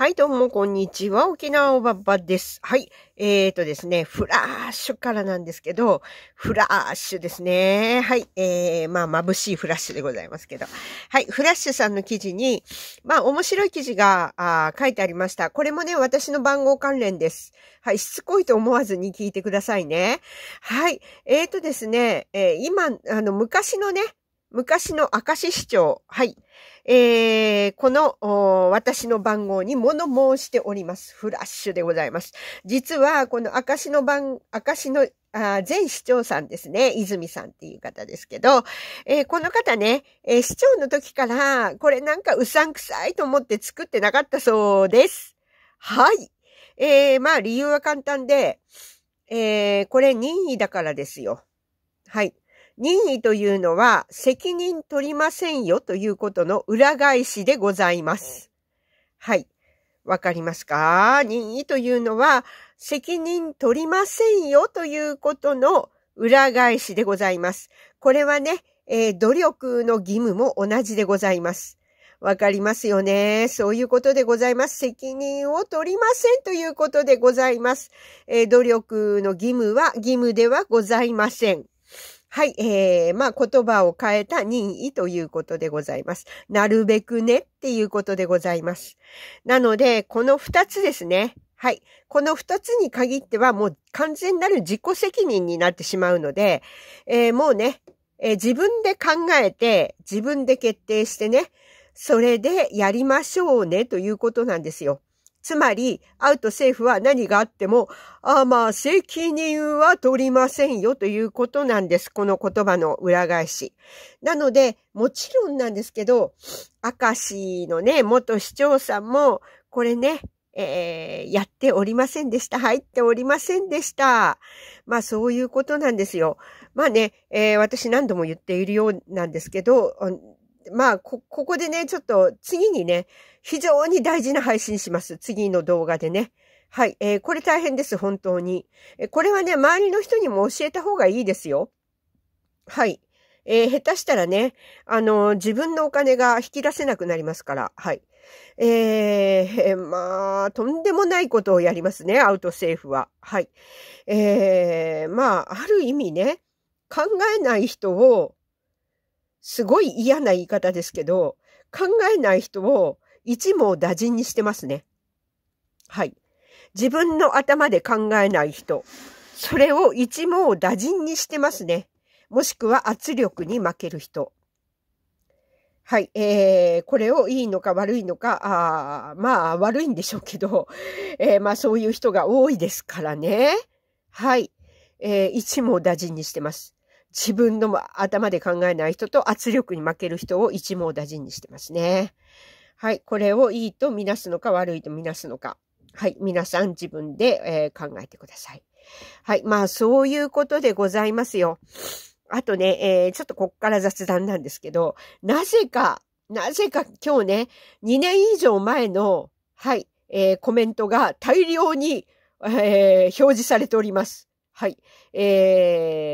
はい、どうも、こんにちは。沖縄おばばです。はい。えーとですね、フラッシュからなんですけど、フラッシュですね。はい。えー、まあ、眩しいフラッシュでございますけど。はい。フラッシュさんの記事に、まあ、面白い記事があ書いてありました。これもね、私の番号関連です。はい。しつこいと思わずに聞いてくださいね。はい。えーとですね、えー、今、あの、昔のね、昔の明石市長。はい。えー、この私の番号に物申しております。フラッシュでございます。実は、この明石の番、明石のあ前市長さんですね。泉さんっていう方ですけど、えー、この方ね、えー、市長の時から、これなんかうさんくさいと思って作ってなかったそうです。はい。えー、まあ理由は簡単で、えー、これ任意だからですよ。はい。任意というのは責任取りませんよということの裏返しでございます。はい。わかりますか任意というのは責任取りませんよということの裏返しでございます。これはね、えー、努力の義務も同じでございます。わかりますよね。そういうことでございます。責任を取りませんということでございます。えー、努力の義務は義務ではございません。はい、えー、まあ、言葉を変えた任意ということでございます。なるべくねっていうことでございます。なので、この二つですね。はい。この二つに限ってはもう完全なる自己責任になってしまうので、えー、もうね、えー、自分で考えて、自分で決定してね、それでやりましょうねということなんですよ。つまり、アウト政府は何があっても、ああまあ、責任は取りませんよということなんです。この言葉の裏返し。なので、もちろんなんですけど、明石のね、元市長さんも、これね、えー、やっておりませんでした。入っておりませんでした。まあそういうことなんですよ。まあね、えー、私何度も言っているようなんですけど、まあ、こ、ここでね、ちょっと次にね、非常に大事な配信します。次の動画でね。はい。えー、これ大変です、本当に。えこれはね、周りの人にも教えた方がいいですよ。はい。えー、下手したらね、あのー、自分のお金が引き出せなくなりますから、はい。えー、まあ、とんでもないことをやりますね、アウト政府は。はい。えー、まあ、ある意味ね、考えない人を、すごい嫌な言い方ですけど、考えない人を一網打尽にしてますね。はい。自分の頭で考えない人。それを一網打尽にしてますね。もしくは圧力に負ける人。はい。えー、これをいいのか悪いのか、あまあ悪いんでしょうけど、えー、まあそういう人が多いですからね。はい。えー、一網打尽にしてます。自分の頭で考えない人と圧力に負ける人を一網打尽にしてますね。はい。これをいいとみなすのか悪いとみなすのか。はい。皆さん自分で、えー、考えてください。はい。まあ、そういうことでございますよ。あとね、えー、ちょっとこっから雑談なんですけど、なぜか、なぜか今日ね、2年以上前の、はい、えー、コメントが大量に、えー、表示されております。はい。えー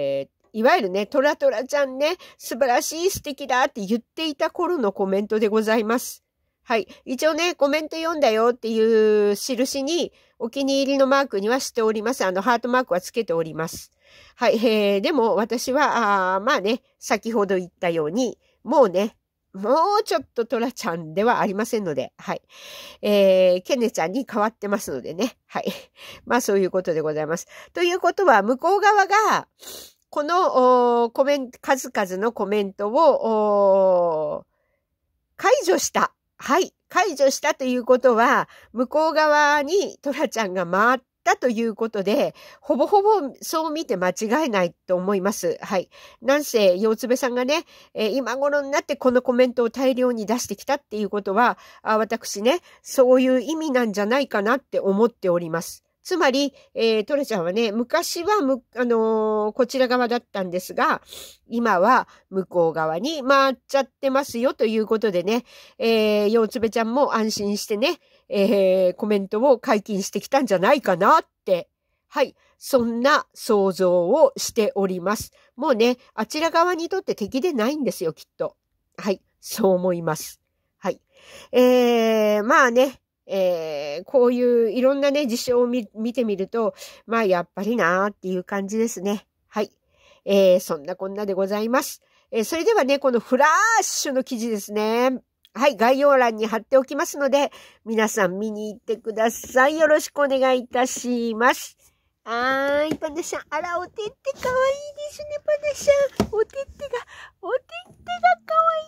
わゆるね、トラトラちゃんね、素晴らしい素敵だって言っていた頃のコメントでございます。はい。一応ね、コメント読んだよっていう印に、お気に入りのマークにはしております。あの、ハートマークはつけております。はい。えー、でも私は、あまあね、先ほど言ったように、もうね、もうちょっとトラちゃんではありませんので、はい。えー、ケネちゃんに変わってますのでね。はい。まあそういうことでございます。ということは、向こう側が、このコメント、数々のコメントを解除した。はい。解除したということは、向こう側にトラちゃんが回ったということで、ほぼほぼそう見て間違いないと思います。はい。なんせ、洋つべさんがね、えー、今頃になってこのコメントを大量に出してきたっていうことは、あ私ね、そういう意味なんじゃないかなって思っております。つまり、えー、トレちゃんはね、昔はむ、あのー、こちら側だったんですが、今は向こう側に回っちゃってますよということでね、えー、ようつべちゃんも安心してね、えー、コメントを解禁してきたんじゃないかなって、はい、そんな想像をしております。もうね、あちら側にとって敵でないんですよ、きっと。はい、そう思います。はい。えー、まあね、えー、こういういろんなね、事象を見てみると、まあやっぱりなーっていう感じですね。はい。えー、そんなこんなでございます。えー、それではね、このフラッシュの記事ですね。はい、概要欄に貼っておきますので、皆さん見に行ってください。よろしくお願いいたします。はーい、パンダャん。あら、おてってかわいいですね、パンダャん。おてってが、おてってがかわいい。